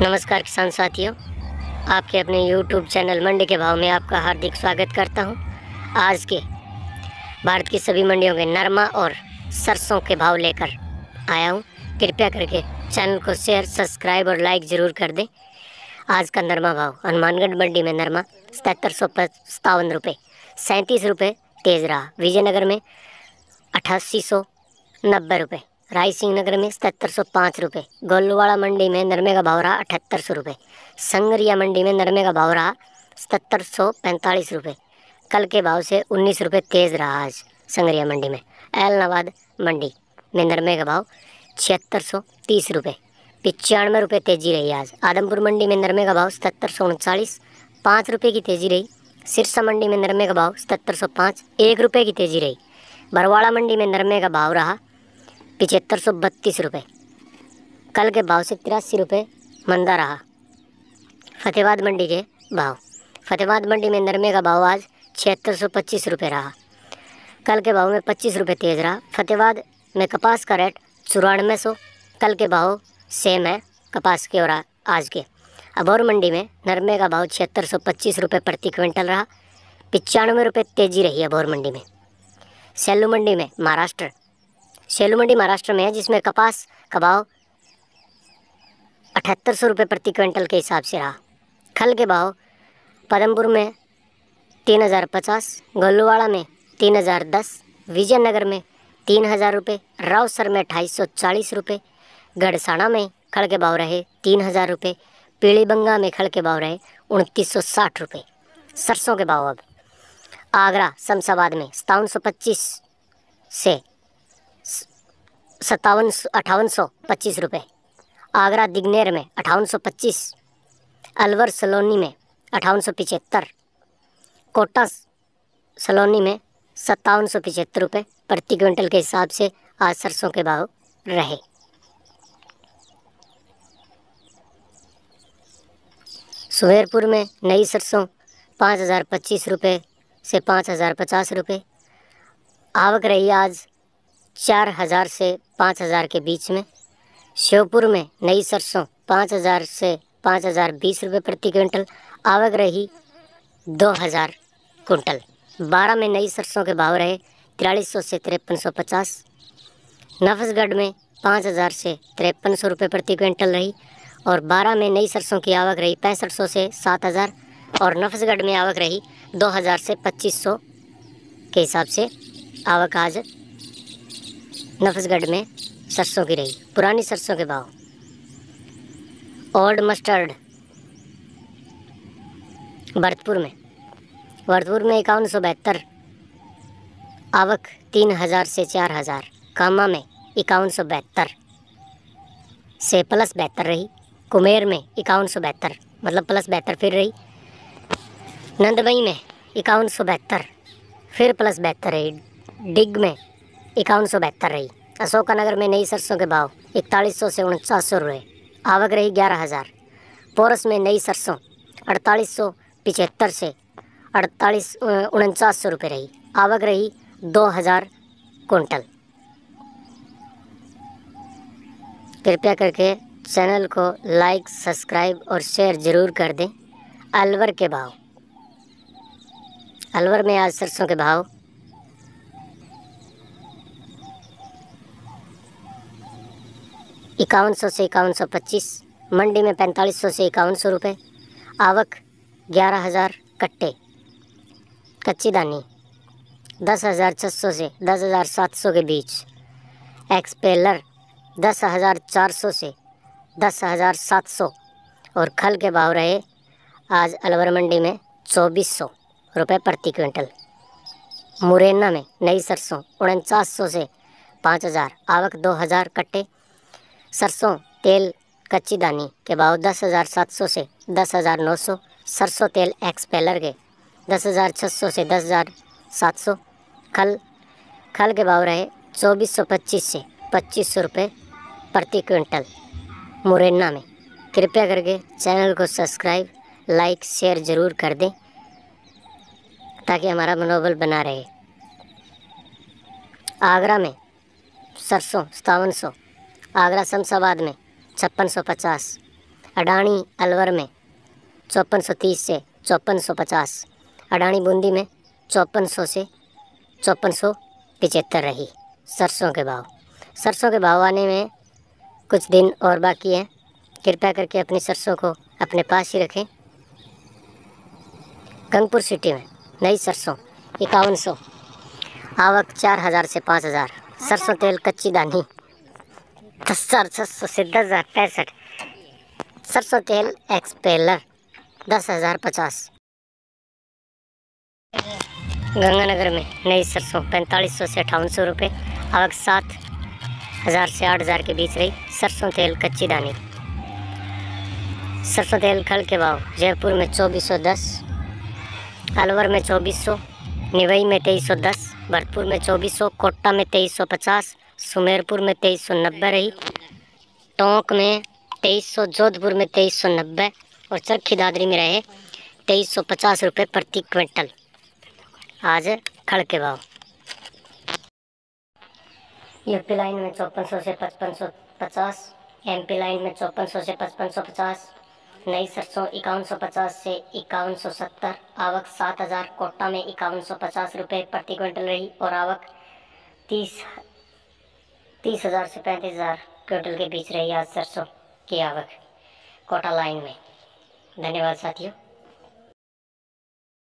नमस्कार किसान साथियों आपके अपने यूट्यूब चैनल मंडी के भाव में आपका हार्दिक स्वागत करता हूं। आज के भारत की सभी मंडियों के नरमा और सरसों के भाव लेकर आया हूं। कृपया करके चैनल को शेयर सब्सक्राइब और लाइक ज़रूर कर दें आज का नरमा भाव हनुमानगढ़ मंडी में नरमा सतहत्तर सौ सतावन रुपये सैंतीस रुपये तेज़ रहा विजयनगर में अट्ठासी सौ नब्बे रुपये रायसिंह नगर में सतहत्तर सौ पाँच रुपये गोलवाड़ा मंडी में नरमे का भाव रहा अठहत्तर सौ रुपये संगरिया मंडी में नरमे का भाव रहा सतहत्तर सौ पैंतालीस रुपये कल के भाव से उन्नीस रुपये तेज़ रहा आज संगरिया मंडी में एलनाबाद मंडी में नरमे का भाव छिहत्तर सौ तीस रुपये पचानवे रुपये तेज़ी रही आज आदमपुर मंडी में नरमे का भाव सतहत्तर सौ उनचालीस पाँच रुपये की तेज़ी रही सिरसा मंडी में नरमे का भाव सतहत्तर सौ पाँच एक रुपये की तेज़ी रही बरवाड़ा मंडी में नरमे का भाव रहा पिचहत्तर सौ बत्तीस रुपये कल के भाव से तिरासी रुपये मंदा रहा फतेहबाद मंडी के भाव फतेहबाद मंडी में नरमे का भाव आज छिहत्तर सौ पच्चीस रुपये रहा कल के भाव में पच्चीस रुपये तेज़ रहा फतेहबाद में कपास का रेट चौरानवे सौ कल के भाव सेम है कपास के और आज के अबौर मंडी में नरमे का भाव छिहत्तर सौ पच्चीस रुपये प्रति क्विंटल रहा पचानवे रुपये तेज़ी रही अबौर मंडी में सेलू मंडी में महाराष्ट्र शेलू मंडी महाराष्ट्र में है जिसमें कपास का भाव अठहत्तर सौ रुपये प्रति क्विंटल के हिसाब से रहा खल के भाव पदमपुर में तीन हज़ार पचास गोलूवाड़ा में तीन हज़ार दस विजयनगर में तीन हज़ार रुपये रावसर में अठाईस सौ चालीस रुपये गढ़साना में खड़ के भाव रहे तीन हज़ार रुपये पीलीबंगा में खड़ के भाव रहे उनतीस सौ साठ रुपये सरसों के भाव अब आगरा शमशाबाद में सतावन सौ पच्चीस से सत्तावन अठावन सौ पच्चीस रुपये आगरा दिग्नेर में अठावन सौ पच्चीस अलवर सलोनी में अठावन सौ पिचहत्तर कोटा सलोनी में सत्तावन सौ पिचहत्तर रुपये प्रति क्विंटल के हिसाब से आज सरसों के भाव रहे सुहेरपुर में नई सरसों पाँच हज़ार पच्चीस रुपये से पाँच हज़ार पचास रुपये आवक रही आज चार हज़ार से पाँच हज़ार के बीच में श्योपुर में नई सरसों पाँच हज़ार से पाँच हज़ार बीस रुपये प्रति क्विंटल आवक रही दो हज़ार कुंटल बारह में नई सरसों के भाव रहे तिरालीस सौ से तिरपन सौ पचास नफसगढ़ में पाँच हज़ार से तिरपन सौ रुपये प्रति क्विंटल रही और बारह में नई सरसों की आवक रही पैंसठ सौ से सात हज़ार और नफसगढ़ में आवक रही दो हज़ार से पच्चीस सौ के हिसाब से आवक आज नफसगढ़ में सरसों की रही पुरानी सरसों के भाव ओल्ड मस्टर्ड भरतपुर में भरतपुर में इक्यावन सौ बहत्तर आवक तीन हज़ार से चार हज़ार कामा में इक्यावन सौ बहत्तर से प्लस बेहतर रही कुमेर में इक्यावन सौ बहत्तर मतलब प्लस बेहतर फिर रही नंदमई में इक्यावन सौ बहत्तर फिर प्लस बेहतर रही डिग में इक्यावन सौ बहत्तर रही अशोकनगर में नई सरसों के भाव इकतालीस सौ से उनचास सौ रुपये आवक रही ग्यारह हज़ार पोरस में नई सरसों अड़तालीस सौ पिचहत्तर से अड़तालीस उनचास सौ रुपये रही आवक रही दो हज़ार कुंटल कृपया करके चैनल को लाइक सब्सक्राइब और शेयर ज़रूर कर दें अलवर के भाव अलवर में आज सरसों के भाव इक्यावन सौ से इक्यावन सौ पच्चीस मंडी में पैंतालीस सौ से इक्यावन सौ रुपये आवक ग्यारह हज़ार कट्टे कच्ची दानी दस हज़ार छः सौ से दस हज़ार सात सौ के बीच एक्सपेलर दस हज़ार चार सौ से दस हज़ार सात सौ और खल के भाव रहे आज अलवर मंडी में चौबीस सौ रुपये प्रति क्विंटल मुरैना में नई सरसों उनचास सौ से पाँच हज़ार आवक दो हज़ार कट्टे सरसों तेल कच्ची दानी के भाव दस हज़ार सात सौ से दस हज़ार नौ सौ सरसों तेल एक्सपेलर के दस हज़ार छः सौ से दस हज़ार सात सौ खल खल के भाव रहे चौबीस सौ पच्चीस से पच्चीस सौ रुपये प्रति क्विंटल मुरैना में कृपया करके चैनल को सब्सक्राइब लाइक शेयर ज़रूर कर दें ताकि हमारा मनोबल बना रहे आगरा में सरसों सतावन सौ आगरा शमशाबाद में छप्पन सौ पचास अडानी अलवर में चौपन सौ तीस से चौपन सौ पचास अडानी बूंदी में चौपन सौ से चौपन सौ पिचहत्तर रही सरसों के भाव सरसों के भाव आने में कुछ दिन और बाकी हैं कृपया करके अपनी सरसों को अपने पास ही रखें गंगपुर सिटी में नई सरसों इक्यावन सौ आवक चार हज़ार से पाँच हज़ार सरसों तेल कच्ची दानी छः तो सौ से दस हज़ार पैंसठ सरसों तेल एक्सपेलर दस हज़ार पचास गंगानगर में नई सरसों पैंतालीस सौ से अठावन सौ रुपये आवक सात हज़ार से आठ हज़ार के बीच रही सरसों तेल कच्ची दानी सरसों तेल खल के भाव जयपुर में चौबीस सौ दस अलवर में चौबीस सौ निवई में तेईस सौ दस भरतपुर में चौबीस सौ कोटा में तेईस सौ पचास सुमेरपुर में तेईस सौ नब्बे रही टोंक में तेईस सौ जोधपुर में तेईस सौ नब्बे और चरखी दादरी में रहे तेईस सौ पचास रुपये प्रति क्विंटल आज खड़ के भाव पी लाइन में चौपन सौ से पचपन सौ पचास एम पी लाइन में चौपन सौ से पचपन सौ पचास नई सरसों इक्यावन सौ पचास से इक्यावन सौ सत्तर आवक सात हज़ार कोटा में इक्यावन सौ पचास रुपये प्रति क्विंटल रही और आवक तीस तीस हज़ार से पैंतीस हज़ार क्विंटल के बीच रही आज सरसों की आवक कोटा लाइन में धन्यवाद साथियों